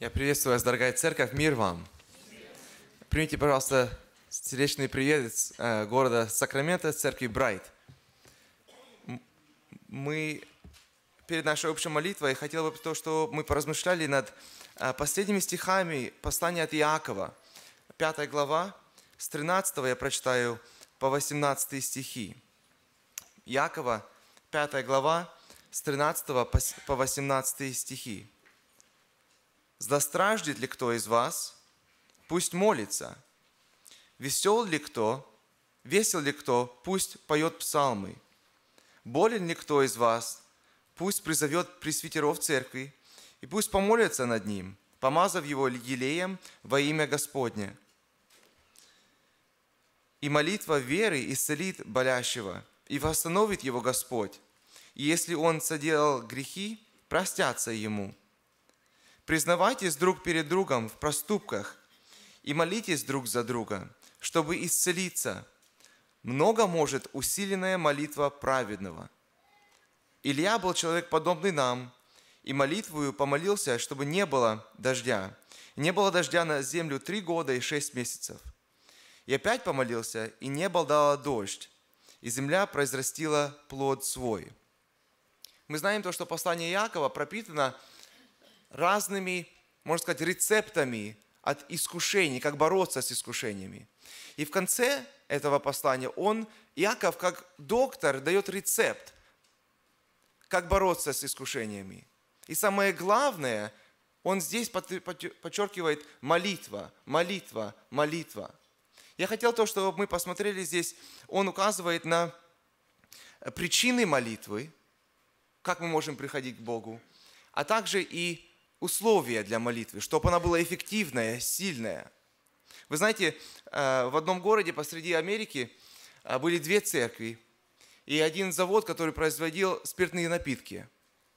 Я приветствую вас, дорогая церковь, мир вам. Примите, пожалуйста, сердечный привет из э, города Сакрамента, церкви Брайт. Мы перед нашей общей молитвой хотел бы то, что мы поразмышляли над э, последними стихами послания от Иакова, пятая глава, с 13 я прочитаю по 18 стихи. Иакова, пятая глава, с 13 по 18 стихи. Да ли кто из вас, пусть молится. Весел ли кто, весел ли кто, пусть поет псалмы. Болен ли кто из вас, пусть призовет пресвитеров церкви, и пусть помолятся над ним, помазав его елеем во имя Господне. И молитва веры исцелит болящего, и восстановит его Господь. И если он соделал грехи, простятся ему – Признавайтесь друг перед другом в проступках и молитесь друг за друга, чтобы исцелиться. Много может усиленная молитва праведного. Илья был человек, подобный нам, и молитвою помолился, чтобы не было дождя. Не было дождя на землю три года и шесть месяцев. И опять помолился, и небо дало дождь, и земля произрастила плод свой. Мы знаем то, что послание Иакова пропитано разными, можно сказать, рецептами от искушений, как бороться с искушениями. И в конце этого послания он, Иаков, как доктор, дает рецепт, как бороться с искушениями. И самое главное, он здесь подчеркивает молитва, молитва, молитва. Я хотел то, чтобы мы посмотрели здесь, он указывает на причины молитвы, как мы можем приходить к Богу, а также и условия для молитвы, чтобы она была эффективная, сильная. Вы знаете, э, в одном городе посреди Америки э, были две церкви и один завод, который производил спиртные напитки.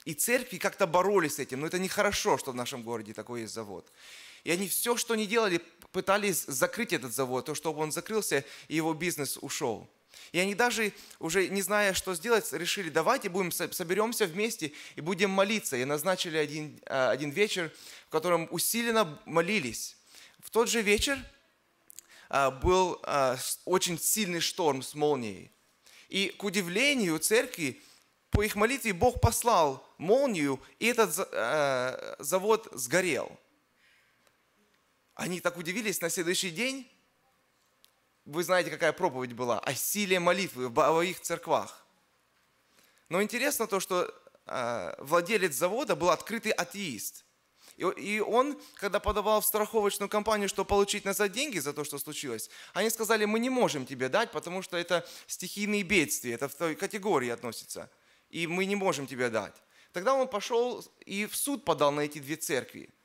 И церкви как-то боролись с этим, но это нехорошо, что в нашем городе такой есть завод. И они все, что не делали, пытались закрыть этот завод, то, чтобы он закрылся и его бизнес ушел. И они даже, уже не зная, что сделать, решили, давайте будем соберемся вместе и будем молиться. И назначили один, а, один вечер, в котором усиленно молились. В тот же вечер а, был а, очень сильный шторм с молнией. И к удивлению церкви, по их молитве Бог послал молнию, и этот завод сгорел. Они так удивились, на следующий день вы знаете, какая проповедь была, о силе молитвы в боевых церквах. Но интересно то, что а, владелец завода был открытый атеист. И он, когда подавал в страховочную компанию, что получить назад деньги за то, что случилось, они сказали, мы не можем тебе дать, потому что это стихийные бедствия, это в той категории относится, и мы не можем тебе дать. Тогда он пошел и в суд подал на эти две церкви –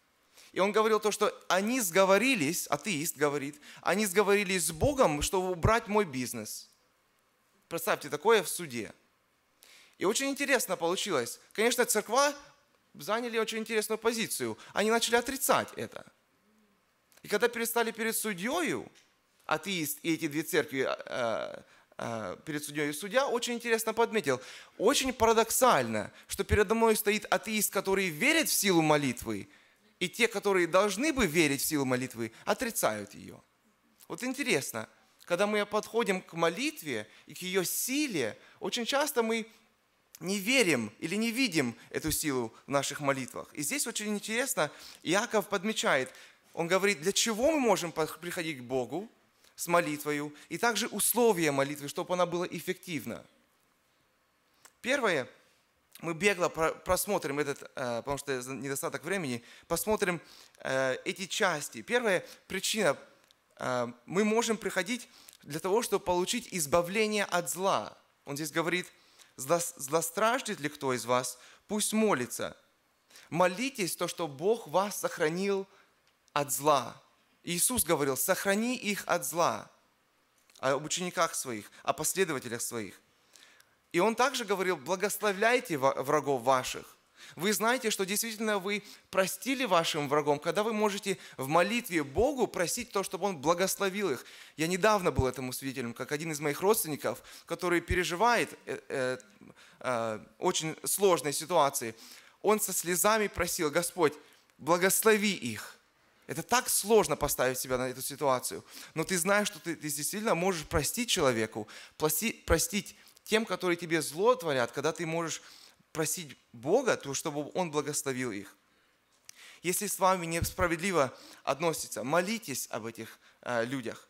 и он говорил то, что они сговорились, атеист говорит, они сговорились с Богом, чтобы убрать мой бизнес. Представьте, такое в суде. И очень интересно получилось. Конечно, церква заняли очень интересную позицию. Они начали отрицать это. И когда перестали перед судьей, атеист и эти две церкви а, а, а, перед судьей и судья, очень интересно подметил. Очень парадоксально, что передо мной стоит атеист, который верит в силу молитвы, и те, которые должны бы верить в силу молитвы, отрицают ее. Вот интересно, когда мы подходим к молитве и к ее силе, очень часто мы не верим или не видим эту силу в наших молитвах. И здесь очень интересно, Иаков подмечает, он говорит, для чего мы можем приходить к Богу с молитвою, и также условия молитвы, чтобы она была эффективна. Первое, мы бегло просмотрим этот, э, потому что недостаток времени, посмотрим э, эти части. Первая причина, э, мы можем приходить для того, чтобы получить избавление от зла. Он здесь говорит, злостраждет ли кто из вас, пусть молится. Молитесь то, что Бог вас сохранил от зла. Иисус говорил, сохрани их от зла, о учениках своих, о последователях своих. И он также говорил, благословляйте врагов ваших. Вы знаете, что действительно вы простили вашим врагам, когда вы можете в молитве Богу просить то, чтобы Он благословил их. Я недавно был этому свидетелем, как один из моих родственников, который переживает э, э, э, очень сложной ситуации. Он со слезами просил, Господь, благослови их. Это так сложно поставить себя на эту ситуацию. Но ты знаешь, что ты, ты действительно можешь простить человеку, простить, простить тем, которые тебе зло творят, когда ты можешь просить Бога, то чтобы Он благословил их. Если с вами несправедливо относится, молитесь об этих э, людях.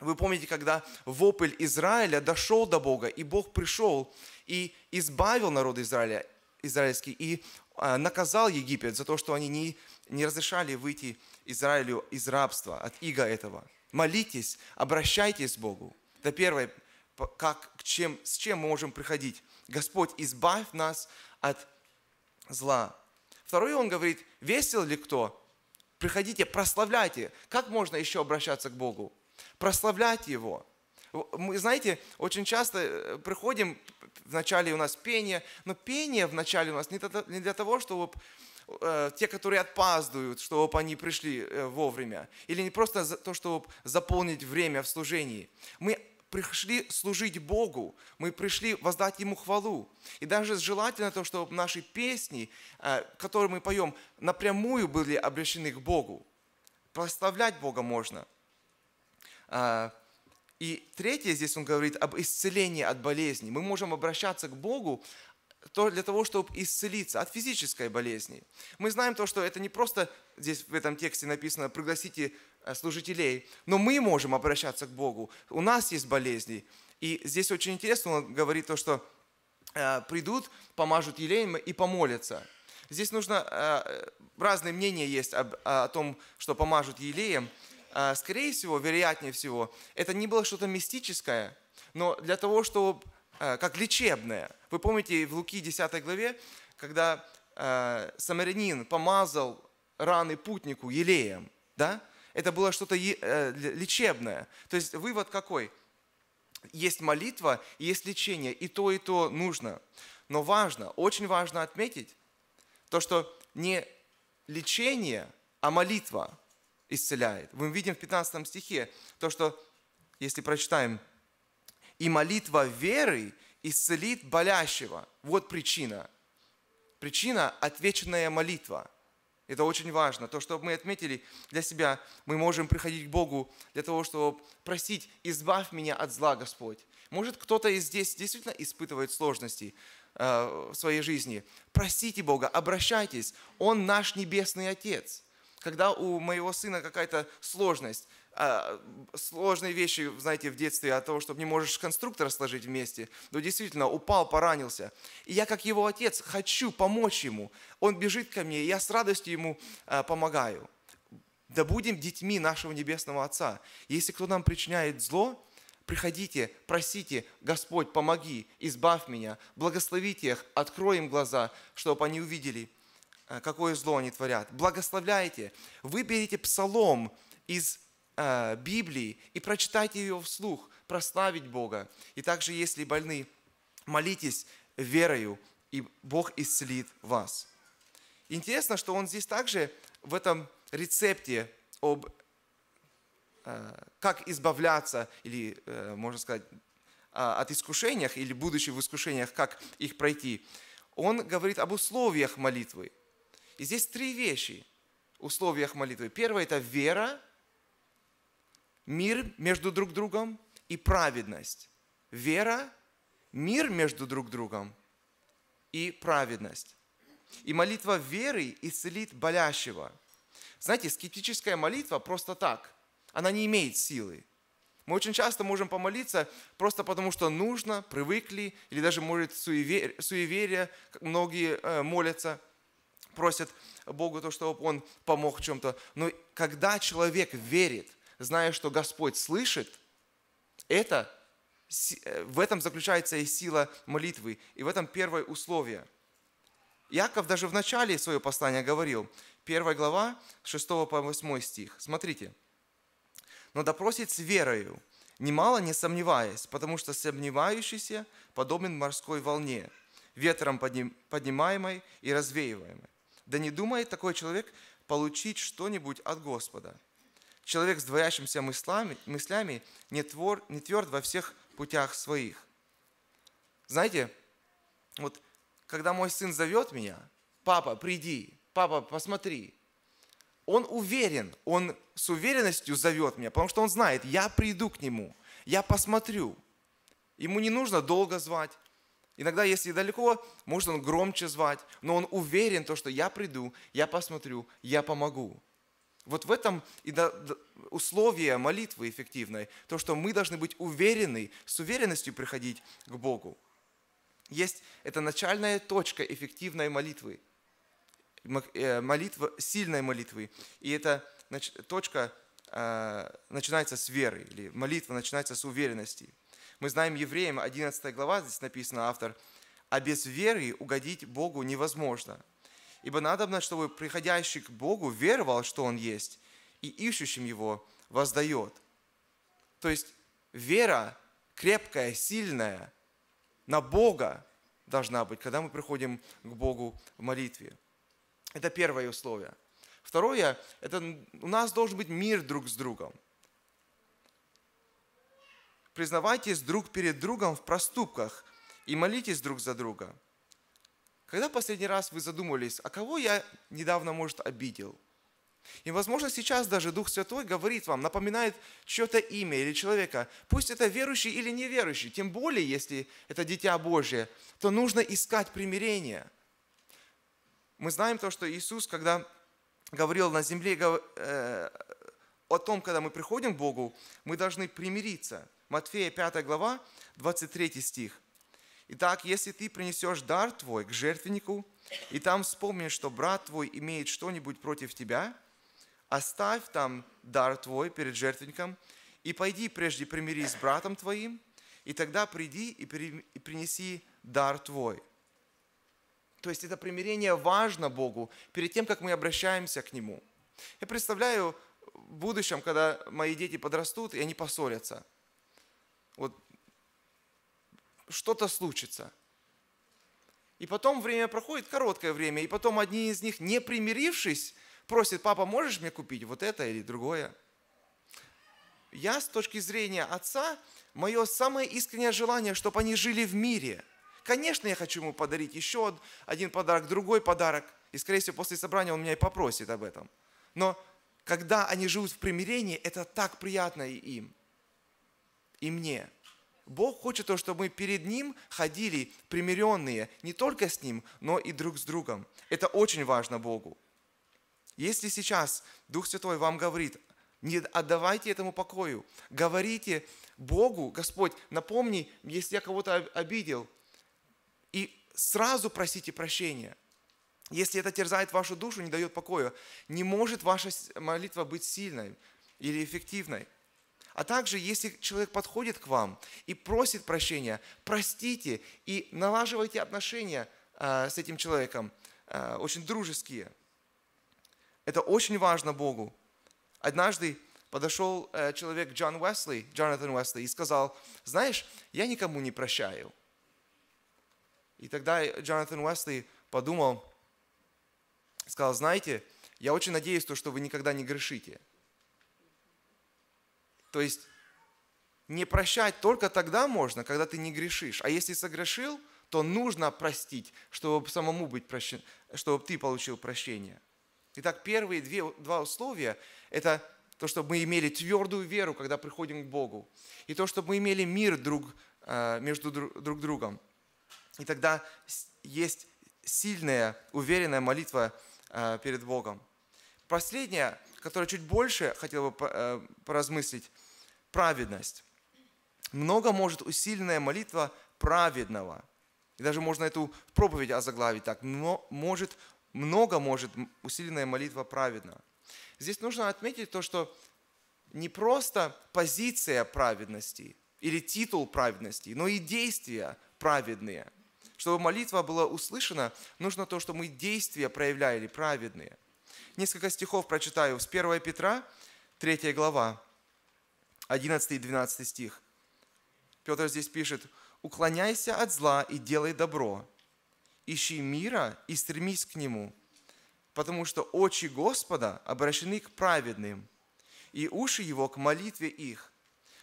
Вы помните, когда вопль Израиля дошел до Бога, и Бог пришел и избавил народ Израиля, израильский, и э, наказал Египет за то, что они не, не разрешали выйти Израилю из рабства, от иго этого. Молитесь, обращайтесь к Богу. Это первое как, к чем, с чем мы можем приходить. Господь, избавь нас от зла. Второе, он говорит, весел ли кто? Приходите, прославляйте. Как можно еще обращаться к Богу? Прославлять Его. Мы, знаете, очень часто э, приходим, вначале у нас пение, но пение вначале у нас не для того, чтобы э, те, которые отпаздывают, чтобы они пришли э, вовремя, или не просто то, чтобы заполнить время в служении. Мы пришли служить Богу, мы пришли воздать Ему хвалу. И даже желательно то, чтобы наши песни, э, которые мы поем, напрямую были обращены к Богу. Прославлять Бога можно. Э, и третье здесь он говорит об исцелении от болезни. Мы можем обращаться к Богу для того, чтобы исцелиться от физической болезни. Мы знаем то, что это не просто здесь в этом тексте написано «пригласите Э, служителей, но мы можем обращаться к Богу. У нас есть болезни. И здесь очень интересно, он говорит то, что э, придут, помажут елеем и помолятся. Здесь нужно, э, разные мнения есть об, о том, что помажут елеем. Скорее всего, вероятнее всего, это не было что-то мистическое, но для того, чтобы, как лечебное. Вы помните в Луки 10 главе, когда самарянин помазал раны путнику елеем, да? Это было что-то э, лечебное. То есть вывод какой? Есть молитва, есть лечение, и то, и то нужно. Но важно, очень важно отметить то, что не лечение, а молитва исцеляет. Мы видим в 15 стихе то, что, если прочитаем, «И молитва веры исцелит болящего». Вот причина. Причина – отвеченная молитва – это очень важно. То, что мы отметили для себя, мы можем приходить к Богу для того, чтобы просить, избавь меня от зла, Господь. Может, кто-то из здесь действительно испытывает сложности э, в своей жизни. Просите Бога, обращайтесь. Он наш небесный Отец. Когда у моего сына какая-то сложность, а, сложные вещи, знаете, в детстве от того, чтобы не можешь конструктор сложить вместе. Но действительно, упал, поранился. И я, как его отец, хочу помочь ему. Он бежит ко мне, и я с радостью ему а, помогаю. Да будем детьми нашего Небесного Отца. Если кто нам причиняет зло, приходите, просите, Господь, помоги, избавь меня, благословите их, открой им глаза, чтобы они увидели, а, какое зло они творят. Благословляйте, выберите псалом из Э, Библии и прочитайте ее вслух, прославить Бога. И также, если больны, молитесь верою, и Бог исцелит вас. Интересно, что он здесь также в этом рецепте об э, как избавляться, или, э, можно сказать, а, от искушениях или будучи в искушениях, как их пройти, он говорит об условиях молитвы. И здесь три вещи условиях молитвы. Первое – это вера, мир между друг другом и праведность. Вера, мир между друг другом и праведность. И молитва веры исцелит болящего. Знаете, скептическая молитва просто так, она не имеет силы. Мы очень часто можем помолиться просто потому, что нужно, привыкли, или даже, может, суеверие, суеверие многие э, молятся, просят Богу то, чтобы Он помог в чем-то. Но когда человек верит, зная, что Господь слышит, это, э, в этом заключается и сила молитвы, и в этом первое условие. Яков даже в начале своего послания говорил, 1 глава, 6 по 8 стих. Смотрите. «Но допросит с верою, немало не сомневаясь, потому что сомневающийся подобен морской волне, ветром поднимаемой и развеиваемой. Да не думает такой человек получить что-нибудь от Господа. Человек с двоящимся мыслами, мыслями не, твор, не тверд во всех путях своих. Знаете, вот когда мой сын зовет меня, папа, приди, папа, посмотри, он уверен, он с уверенностью зовет меня, потому что он знает, я приду к нему, я посмотрю. Ему не нужно долго звать. Иногда, если далеко, может он громче звать, но он уверен, то, что я приду, я посмотрю, я помогу. Вот в этом и условие молитвы эффективной, то, что мы должны быть уверены, с уверенностью приходить к Богу. Есть это начальная точка эффективной молитвы, э, молитва, сильной молитвы. И эта точка э, начинается с веры, или молитва начинается с уверенности. Мы знаем Евреям, 11 глава, здесь написано автор, «А без веры угодить Богу невозможно». Ибо надобно, чтобы приходящий к Богу веровал, что Он есть, и ищущим Его воздает. То есть вера крепкая, сильная на Бога должна быть, когда мы приходим к Богу в молитве. Это первое условие. Второе, это у нас должен быть мир друг с другом. Признавайтесь друг перед другом в проступках и молитесь друг за друга – когда последний раз вы задумались, а кого я недавно, может, обидел? И, возможно, сейчас даже Дух Святой говорит вам, напоминает чье-то имя или человека, пусть это верующий или неверующий, тем более, если это дитя Божие, то нужно искать примирение. Мы знаем то, что Иисус, когда говорил на земле э, о том, когда мы приходим к Богу, мы должны примириться. Матфея 5 глава, 23 стих. Итак, если ты принесешь дар твой к жертвеннику, и там вспомнишь, что брат твой имеет что-нибудь против тебя, оставь там дар твой перед жертвенником, и пойди прежде примирись с братом твоим, и тогда приди и, принеси дар твой. То есть это примирение важно Богу перед тем, как мы обращаемся к Нему. Я представляю в будущем, когда мои дети подрастут, и они поссорятся. Вот что-то случится. И потом время проходит, короткое время, и потом одни из них, не примирившись, просят, папа, можешь мне купить вот это или другое? Я с точки зрения отца, мое самое искреннее желание, чтобы они жили в мире. Конечно, я хочу ему подарить еще один подарок, другой подарок. И, скорее всего, после собрания он меня и попросит об этом. Но когда они живут в примирении, это так приятно и им, и мне – Бог хочет, то, чтобы мы перед Ним ходили примиренные не только с Ним, но и друг с другом. Это очень важно Богу. Если сейчас Дух Святой вам говорит, не отдавайте этому покою, говорите Богу, Господь, напомни, если я кого-то обидел, и сразу просите прощения. Если это терзает вашу душу, не дает покоя, не может ваша молитва быть сильной или эффективной. А также, если человек подходит к вам и просит прощения, простите и налаживайте отношения э, с этим человеком, э, очень дружеские. Это очень важно Богу. Однажды подошел э, человек Джон Уэсли, Джонатан Уэсли, и сказал, знаешь, я никому не прощаю. И тогда Джонатан Уэсли подумал, сказал, знаете, я очень надеюсь, то, что вы никогда не грешите. То есть не прощать только тогда можно, когда ты не грешишь. А если согрешил, то нужно простить, чтобы самому быть прощен, чтобы ты получил прощение. Итак, первые две, два условия – это то, чтобы мы имели твердую веру, когда приходим к Богу, и то, чтобы мы имели мир друг, э, между друг другом. И тогда есть сильная, уверенная молитва э, перед Богом. Последнее которая чуть больше хотела бы э, поразмыслить, праведность. Много может усиленная молитва праведного. И даже можно эту проповедь озаглавить так. Но может, много может усиленная молитва праведного. Здесь нужно отметить то, что не просто позиция праведности или титул праведности, но и действия праведные. Чтобы молитва была услышана, нужно то, что мы действия проявляли праведные – несколько стихов прочитаю. С 1 Петра, 3 глава, 11 и 12 стих. Петр здесь пишет, «Уклоняйся от зла и делай добро, ищи мира и стремись к нему, потому что очи Господа обращены к праведным, и уши его к молитве их,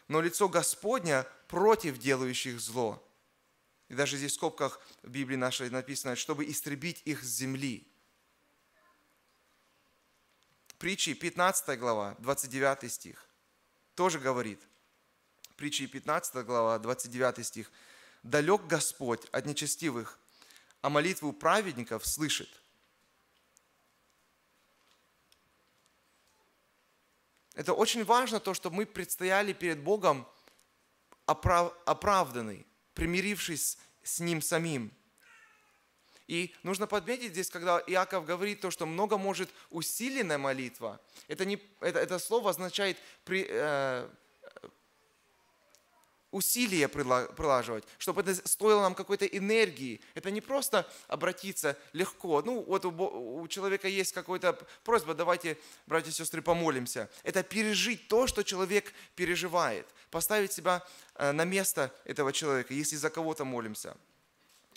но лицо Господня против делающих зло». И даже здесь в скобках в Библии нашей написано, чтобы истребить их с земли. Притчи 15 глава, 29 стих. Тоже говорит. Притчи 15 глава, 29 стих. «Далек Господь от нечестивых, а молитву праведников слышит». Это очень важно, то, что мы предстояли перед Богом оправ, оправданный, примирившись с Ним самим – и нужно подметить здесь, когда Иаков говорит то, что много может усиленная молитва, это, не, это, это слово означает при, э, усилие прилаживать, чтобы это стоило нам какой-то энергии. Это не просто обратиться легко. Ну, вот у, у человека есть какая-то просьба, давайте, братья и сестры, помолимся. Это пережить то, что человек переживает, поставить себя э, на место этого человека, если за кого-то молимся.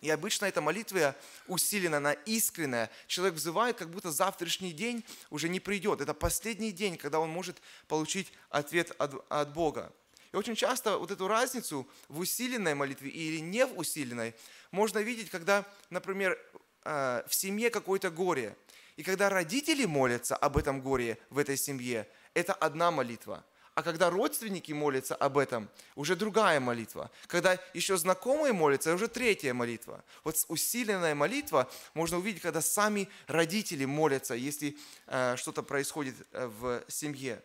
И обычно эта молитва усилена, она искренняя. Человек взывает, как будто завтрашний день уже не придет. Это последний день, когда он может получить ответ от, от Бога. И очень часто вот эту разницу в усиленной молитве или не в усиленной можно видеть, когда, например, э, в семье какое-то горе. И когда родители молятся об этом горе в этой семье, это одна молитва – а когда родственники молятся об этом, уже другая молитва. Когда еще знакомые молятся, уже третья молитва. Вот усиленная молитва можно увидеть, когда сами родители молятся, если э, что-то происходит э, в семье.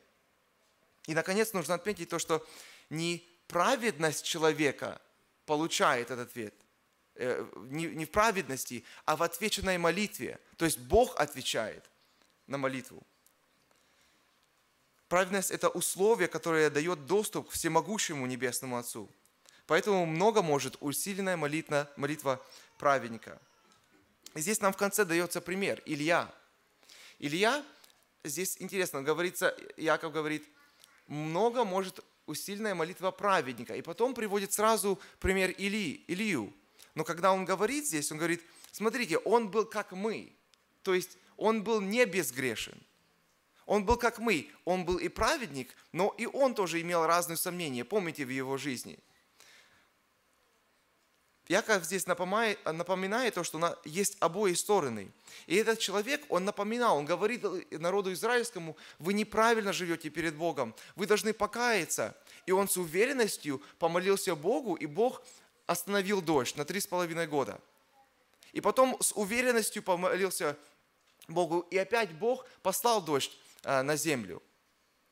И, наконец, нужно отметить то, что не праведность человека получает этот ответ, э, не, не в праведности, а в отвеченной молитве. То есть Бог отвечает на молитву. Праведность – это условие, которое дает доступ к всемогущему Небесному Отцу. Поэтому много может усиленная молитва, молитва праведника. И здесь нам в конце дается пример – Илья. Илья, здесь интересно, говорится, Яков говорит, много может усиленная молитва праведника. И потом приводит сразу пример Ильи, Илью. Но когда он говорит здесь, он говорит, смотрите, он был как мы. То есть он был не безгрешен. Он был как мы, он был и праведник, но и он тоже имел разные сомнения, помните, в его жизни. Яков здесь напоминает, напоминает то, что есть обои стороны. И этот человек, он напоминал, он говорит народу израильскому, вы неправильно живете перед Богом, вы должны покаяться. И он с уверенностью помолился Богу, и Бог остановил дождь на три с половиной года. И потом с уверенностью помолился Богу, и опять Бог послал дождь а, на землю.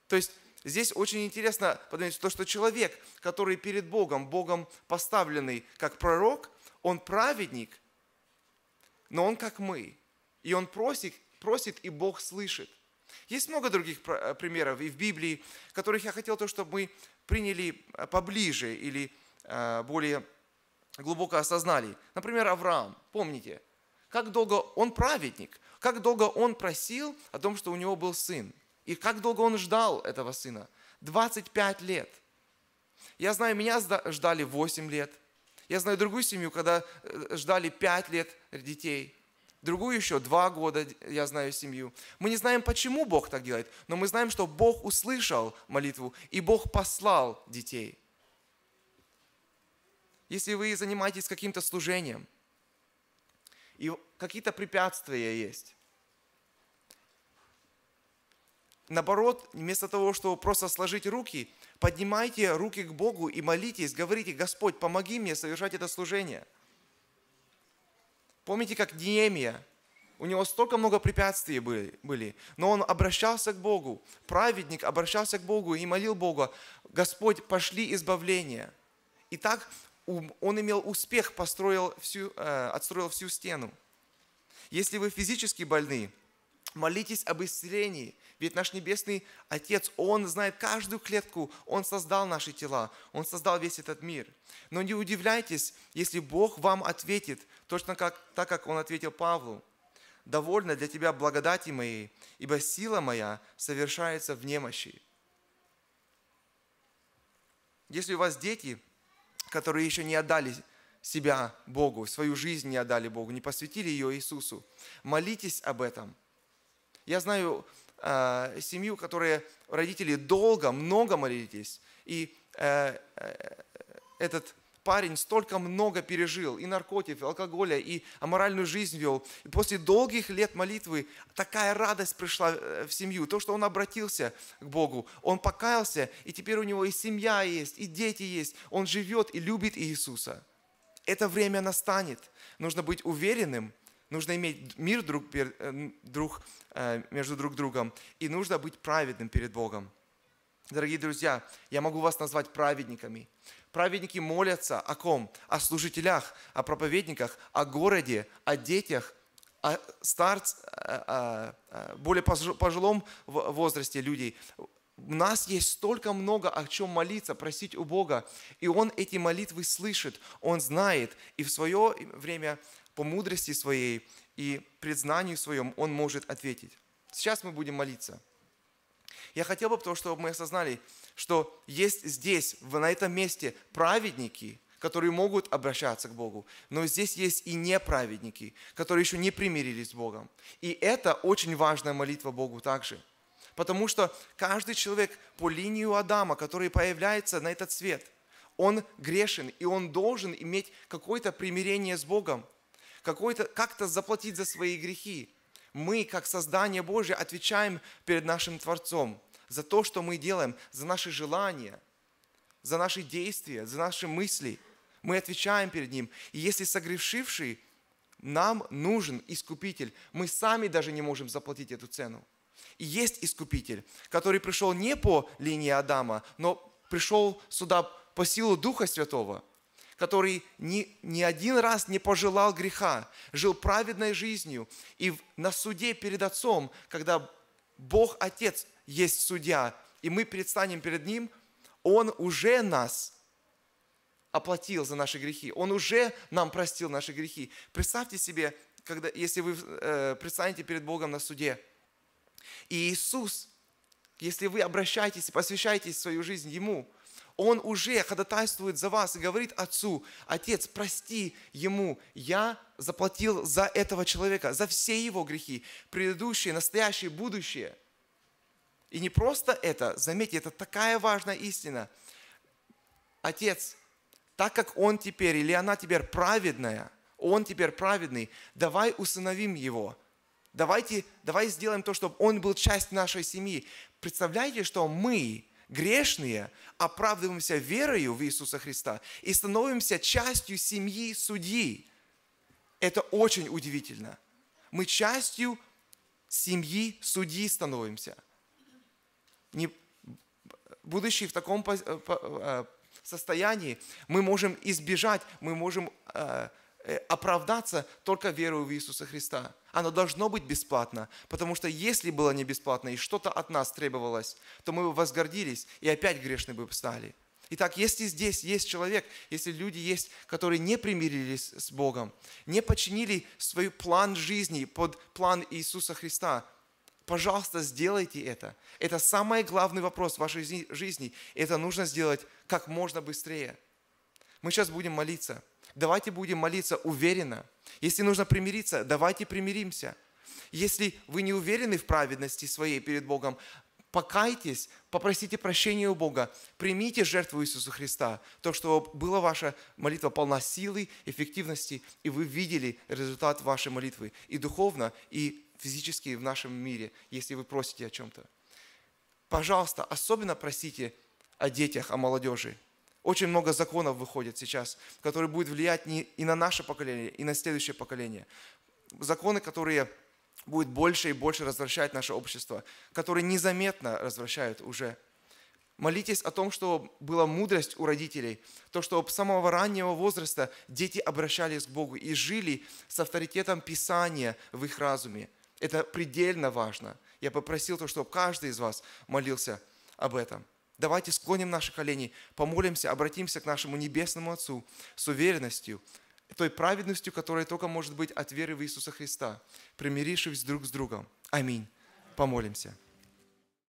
То есть здесь очень интересно подметить то, что человек, который перед Богом, Богом поставленный как пророк, он праведник, но он как мы. И он просит, просит и Бог слышит. Есть много других э, примеров и в Библии, которых я хотел то, чтобы мы приняли э, поближе или э, более глубоко осознали. Например, Авраам. Помните, как долго он праведник, как долго он просил о том, что у него был сын. И как долго он ждал этого сына? 25 лет. Я знаю, меня ждали 8 лет. Я знаю другую семью, когда э, ждали 5 лет детей. Другую еще 2 года я знаю семью. Мы не знаем, почему Бог так делает, но мы знаем, что Бог услышал молитву, и Бог послал детей. Если вы занимаетесь каким-то служением – и какие-то препятствия есть. Наоборот, вместо того, чтобы просто сложить руки, поднимайте руки к Богу и молитесь, говорите, Господь, помоги мне совершать это служение. Помните, как Неемия, у него столько много препятствий были, но он обращался к Богу, праведник обращался к Богу и молил Бога, Господь, пошли избавление. И так он имел успех, построил всю, э, отстроил всю стену. Если вы физически больны, молитесь об исцелении, ведь наш Небесный Отец, Он знает каждую клетку, Он создал наши тела, Он создал весь этот мир. Но не удивляйтесь, если Бог вам ответит, точно как, так, как Он ответил Павлу. «Довольно для тебя благодати моей, ибо сила моя совершается в немощи». Если у вас дети – которые еще не отдали себя Богу, свою жизнь не отдали Богу, не посвятили ее Иисусу. Молитесь об этом. Я знаю э, семью, которые родители долго, много молились, и э, э, этот парень столько много пережил, и наркотиков, и алкоголя, и аморальную жизнь вел. И после долгих лет молитвы такая радость пришла э, в семью. То, что он обратился к Богу, он покаялся, и теперь у него и семья есть, и дети есть. Он живет и любит Иисуса. Это время настанет. Нужно быть уверенным, нужно иметь мир друг, э, друг, э, между друг другом, и нужно быть праведным перед Богом. Дорогие друзья, я могу вас назвать праведниками. Праведники молятся о ком? О служителях, о проповедниках, о городе, о детях, о старц, о, э, э, э, более пожилом возрасте людей. У нас есть столько много о чем молиться, просить у Бога. И Он эти молитвы слышит, Он знает. И в свое время, по мудрости своей и предзнанию своем, Он может ответить. Сейчас мы будем молиться. Я хотел бы, потому что мы осознали, что есть здесь, на этом месте праведники, которые могут обращаться к Богу, но здесь есть и неправедники, которые еще не примирились с Богом. И это очень важная молитва Богу также. Потому что каждый человек по линию Адама, который появляется на этот свет, он грешен, и он должен иметь какое-то примирение с Богом, какое-то, как-то заплатить за свои грехи. Мы, как создание Божье, отвечаем перед нашим Творцом за то, что мы делаем, за наши желания, за наши действия, за наши мысли. Мы отвечаем перед Ним. И если согрешивший, нам нужен искупитель. Мы сами даже не можем заплатить эту цену. И есть искупитель, который пришел не по линии Адама, но пришел сюда по силу Духа Святого – который ни, ни один раз не пожелал греха, жил праведной жизнью. И на суде перед Отцом, когда Бог Отец есть судья, и мы предстанем перед Ним, Он уже нас оплатил за наши грехи. Он уже нам простил наши грехи. Представьте себе, когда, если вы э, предстанете перед Богом на суде, и Иисус, если вы обращаетесь и посвящаете свою жизнь Ему, он уже ходатайствует за вас и говорит отцу, отец, прости ему, я заплатил за этого человека, за все его грехи, предыдущие, настоящие, будущие. И не просто это, заметьте, это такая важная истина. Отец, так как он теперь или она теперь праведная, он теперь праведный, давай усыновим его. Давайте, давай сделаем то, чтобы он был часть нашей семьи. Представляете, что мы, грешные, оправдываемся верою в Иисуса Христа и становимся частью семьи судьи. Это очень удивительно. Мы частью семьи судьи становимся. Не, будучи в таком э, э, состоянии, мы можем избежать, мы можем э, оправдаться только верою в Иисуса Христа. Оно должно быть бесплатно, потому что если было не бесплатно и что-то от нас требовалось, то мы бы возгордились и опять грешны бы стали. Итак, если здесь есть человек, если люди есть, которые не примирились с Богом, не подчинили свой план жизни под план Иисуса Христа, пожалуйста, сделайте это. Это самый главный вопрос в вашей жизни. Это нужно сделать как можно быстрее. Мы сейчас будем молиться. Давайте будем молиться уверенно – если нужно примириться, давайте примиримся. Если вы не уверены в праведности своей перед Богом, покайтесь, попросите прощения у Бога, примите жертву Иисуса Христа, то, что была ваша молитва полна силы, эффективности, и вы видели результат вашей молитвы и духовно, и физически в нашем мире, если вы просите о чем-то. Пожалуйста, особенно просите о детях, о молодежи – очень много законов выходит сейчас, которые будут влиять не и на наше поколение, и на следующее поколение. Законы, которые будут больше и больше развращать наше общество, которые незаметно развращают уже. Молитесь о том, что была мудрость у родителей, то, что с самого раннего возраста дети обращались к Богу и жили с авторитетом Писания в их разуме. Это предельно важно. Я попросил то, чтобы каждый из вас молился об этом. Давайте склоним наши колени, помолимся, обратимся к нашему Небесному Отцу с уверенностью, той праведностью, которая только может быть от веры в Иисуса Христа, примирившись друг с другом. Аминь. Помолимся.